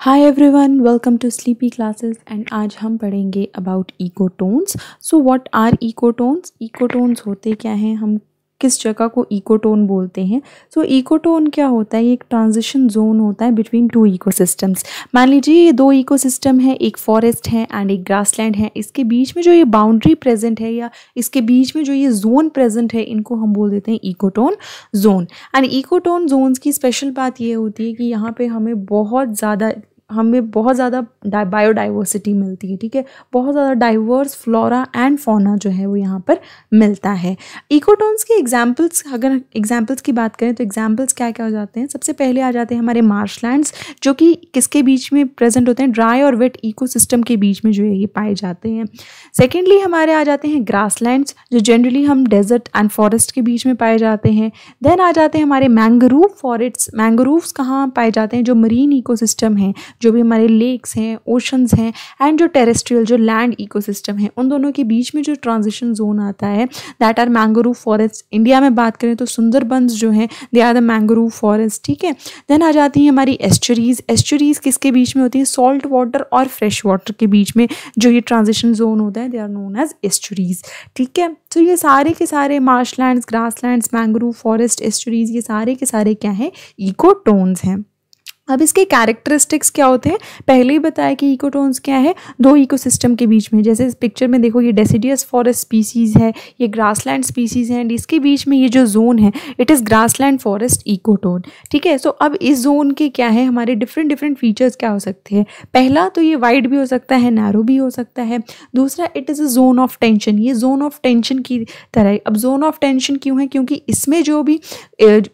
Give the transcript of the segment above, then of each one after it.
high everyone welcome to sleepy classes and आज हम पढ़ेंगे about ecotones so what are ecotones ecotones होते क्या हैं हम किस जगह को इकोटोन बोलते हैं सो so, इकोटोन क्या होता है एक ट्रांजिशन जोन होता है बिटवीन टू सिस्टम्स मान लीजिए ये दो सिस्टम है एक फॉरेस्ट है एंड एक ग्रास लैंड है इसके बीच में जो ये बाउंड्री प्रेजेंट है या इसके बीच में जो ये जोन प्रेजेंट है इनको हम बोल देते हैं ecotone zone and ecotone zones की स्पेशल बात ये होती है कि यहाँ पर हमें बहुत ज़्यादा हमें बहुत ज़्यादा बायोडाइवर्सिटी मिलती है ठीक है बहुत ज़्यादा डाइवर्स फ्लोरा एंड फोना जो है वो यहाँ पर मिलता है इकोटोन्स के एग्जाम्पल्स अगर एग्जाम्पल्स की बात करें तो एग्जाम्पल्स क्या क्या हो जाते हैं सबसे पहले आ जाते हैं हमारे मार्श जो कि किसके बीच में प्रेजेंट होते हैं ड्राई और वेट इको के बीच में जो है ये पाए जाते हैं सेकेंडली हमारे आ जाते हैं ग्रास जो जनरली हम डेजर्ट एंड फॉरेस्ट के बीच में पाए जाते हैं देन आ जाते हैं हमारे मैंग्रोव फॉरेस्ट मैंग्रोव्स कहाँ पाए जाते हैं जो मरीन इको है जो भी हमारे लेक्स हैं ओशंस हैं एंड जो टेरेस्ट्रियल जो लैंड इकोसिस्टम है उन दोनों के बीच में जो ट्रांजिशन जोन आता है that are mangrove forest India में बात करें तो सुंदरबंस जो हैं they are the mangrove forest ठीक है देन आ जाती हैं हमारी एस्चरीज एस्चरीज किसके बीच में होती है सॉल्ट वाटर और फ्रेश वाटर के बीच में जो ये ट्रांजिशन जोन होता है they are known as estuaries ठीक है तो ये सारे के सारे marsh land grass land mangrove forest estuaries ये सारे के सारे क्या हैं टोन्स हैं अब इसके कैरेक्टरिस्टिक्स क्या होते हैं पहले ही बताया कि इकोटोन्स क्या है दो इकोसिस्टम के बीच में जैसे इस पिक्चर में देखो ये डेसीडियस फॉरेस्ट स्पीसीज़ है ये ग्रासलैंड स्पीसीज़ है एंड इसके बीच में ये जो जोन है it is grassland forest ecotone ठीक है सो अब इस जोन के क्या है हमारे डिफरेंट डिफरेंट फीचर्स क्या हो सकते हैं पहला तो ये वाइड भी हो सकता है नैरो भी हो सकता है दूसरा it is a zone of tension ये जोन ऑफ टेंशन की तरह अब जोन ऑफ टेंशन क्यों है क्योंकि इसमें जो भी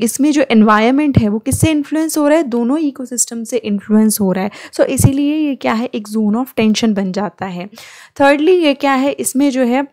इसमें जो एन्वायरमेंट है वो किससे इन्फ्लुएंस हो रहा है दोनों इको इकोसिस्टम से इन्फ्लुएंस हो रहा है सो so, इसीलिए ये क्या है एक जोन ऑफ टेंशन बन जाता है थर्डली ये क्या है इसमें जो है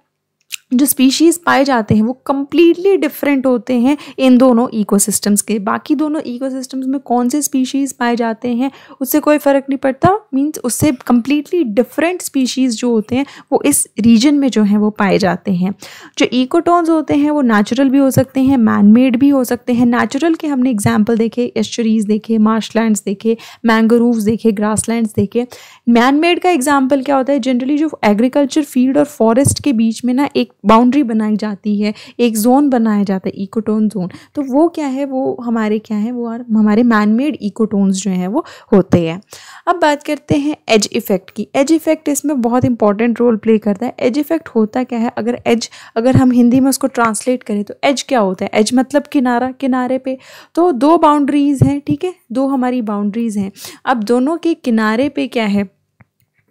जो स्पीशीज़ पाए जाते हैं वो कम्प्लीटली डिफरेंट होते हैं इन दोनों इकोसिस्टम्स के बाकी दोनों इकोसिस्टम्स में कौन से स्पीशीज़ पाए जाते हैं उससे कोई फ़र्क नहीं पड़ता मींस उससे कम्प्लीटली डिफरेंट स्पीशीज़ जो होते हैं वो इस रीजन में जो हैं वो पाए जाते हैं जो इकोटोन्स होते हैं वो नेचुरल भी हो सकते हैं मैन मेड भी हो सकते हैं नेचुरल के हमने एग्जाम्पल देखे एस्चरीज देखे मार्शलैंड देखे मैंगरूव्स देखे ग्रासलैंड देखे मैन मेड का एग्जाम्पल क्या होता है जनरली जो एग्रीकल्चर फील्ड और फॉरेस्ट के बीच में ना एक बाउंड्री बनाई जाती है एक जोन बनाया जाता है इकोटोन जोन तो वो क्या है वो हमारे क्या है वो और हमारे मैनमेड इकोटोन्स जो हैं वो होते हैं अब बात करते हैं एज इफ़ेक्ट की एज इफ़ेक्ट इसमें बहुत इंपॉर्टेंट रोल प्ले करता है एज इफ़ेक्ट होता क्या है अगर एज अगर हम हिंदी में उसको ट्रांसलेट करें तो एज क्या होता है एज मतलब किनारा किनारे पे तो दो बाउंड्रीज़ हैं ठीक है दो हमारी बाउंड्रीज़ हैं अब दोनों के किनारे पे क्या है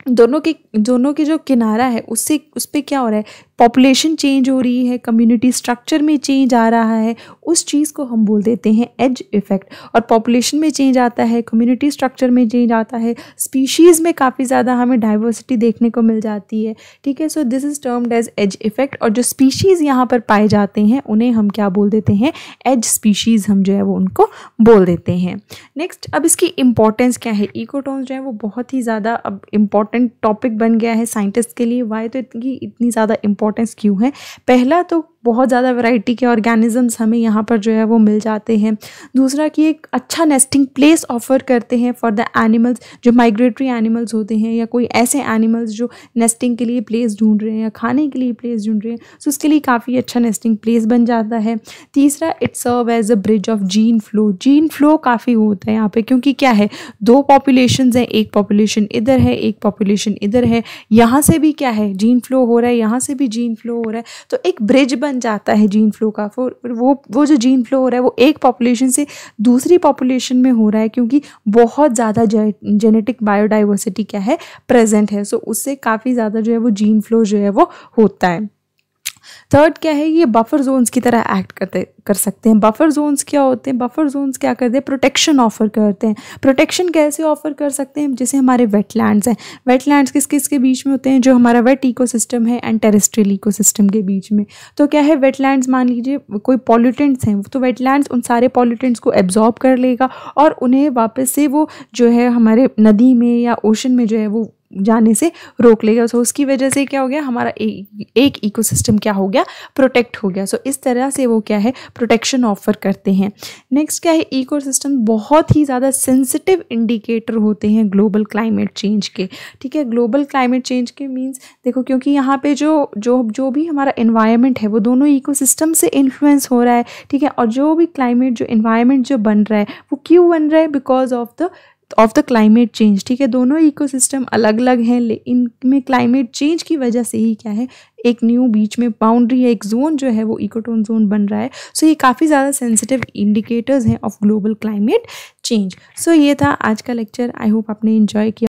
दोनों के दोनों के जो किनारा है उससे उस पर क्या हो रहा है पॉपुलेशन चेंज हो रही है कम्युनिटी स्ट्रक्चर में चेंज आ रहा है उस चीज़ को हम बोल देते हैं एज इफ़ेक्ट और पॉपुलेशन में चेंज आता है कम्युनिटी स्ट्रक्चर में चेंज आता है स्पीशीज़ में काफ़ी ज़्यादा हमें डाइवर्सिटी देखने को मिल जाती है ठीक है so this is termed as edge effect और जो स्पीशीज़ यहाँ पर पाए जाते हैं उन्हें हम क्या बोल देते हैं एज स्पीशीज़ हम जो है वो उनको बोल देते हैं नेक्स्ट अब इसकी इम्पॉर्टेंस क्या है इकोटोन्स जो है वो बहुत ही ज़्यादा अब इम्पॉर्टेंट टॉपिक बन गया है साइंटिस्ट के लिए वाई तो इतनी इतनी ज़्यादा इम्पॉर्टेंट इंपॉर्टेंस क्यों है पहला तो बहुत ज़्यादा वैरायटी के ऑर्गेनिज़म्स हमें यहाँ पर जो है वो मिल जाते हैं दूसरा कि एक अच्छा नेस्टिंग प्लेस ऑफर करते हैं फॉर द एनिमल्स जो माइग्रेटरी एनिमल्स होते हैं या कोई ऐसे एनिमल्स जो नेस्टिंग के लिए प्लेस ढूंढ रहे हैं या खाने के लिए प्लेस ढूंढ रहे हैं सो तो उसके लिए काफ़ी अच्छा नेस्टिंग प्लेस बन जाता है तीसरा it serve as a bridge of gene flow gene flow काफ़ी होता है यहाँ पर क्योंकि क्या है दो पॉपुलेशन हैं एक पॉपुलेशन इधर है एक पॉपुलेशन इधर है यहाँ से भी क्या है जीन फ्लो हो रहा है यहाँ से भी जीन फ्लो हो रहा है तो एक ब्रिज बन बन जाता है जीन फ्लो का फिर वो वो जो जीन फ्लो हो रहा है वो एक पॉपुलेशन से दूसरी पॉपुलेशन में हो रहा है क्योंकि बहुत ज़्यादा जेनेटिक बायोडाइवर्सिटी क्या है प्रेजेंट है सो so, उससे काफ़ी ज़्यादा जो है वो जीन फ्लो जो है वो होता है थर्ड क्या है ये बफर जोन्स की तरह एक्ट करते कर सकते हैं बफर जोन्स क्या होते हैं बफर जोन्स क्या करते हैं प्रोटेक्शन ऑफर करते हैं प्रोटेक्शन कैसे ऑफर कर सकते हैं जैसे हमारे वेटलैंड्स हैं वेटलैंड्स किस किस के बीच में होते हैं जो हमारा वेट इको है एंड टेरेस्ट्रियल इको के बीच में तो क्या है वेटलैंड्स मान लीजिए कोई पॉल्यूटेंट्स हैं तो वेटलैंड्स उन सारे पॉल्यूटेंट्स को एब्जॉर्ब कर लेगा और उन्हें वापस से वो जो है हमारे नदी में या ओशन में जो है वो जाने से रोक लेगा सो so, उसकी वजह से क्या हो गया हमारा ए, एक इकोसिस्टम क्या हो गया प्रोटेक्ट हो गया सो so, इस तरह से वो क्या है प्रोटेक्शन ऑफर करते हैं नेक्स्ट क्या है इकोसिस्टम बहुत ही ज़्यादा सेंसिटिव इंडिकेटर होते हैं ग्लोबल क्लाइमेट चेंज के ठीक है ग्लोबल क्लाइमेट चेंज के मीन्स देखो क्योंकि यहाँ पे जो जो जो भी हमारा इन्वायरमेंट है वो दोनों इकोसिस्टम से इन्फ्लुएंस हो रहा है ठीक है और जो भी क्लाइमेट जो इन्वायरमेंट जो बन रहा है वो क्यों बन रहा है because of the of the climate change ठीक है दोनों इकोसिस्टम अलग अलग हैं इनमें क्लाइमेट चेंज की वजह से ही क्या है एक न्यू बीच में बाउंड्री है एक जोन जो है वो इकोटोन जोन बन रहा है सो so, ये काफ़ी ज़्यादा सेंसिटिव इंडिकेटर्स हैं of global climate change so ये था आज का लेक्चर आई होप आपने इन्जॉय किया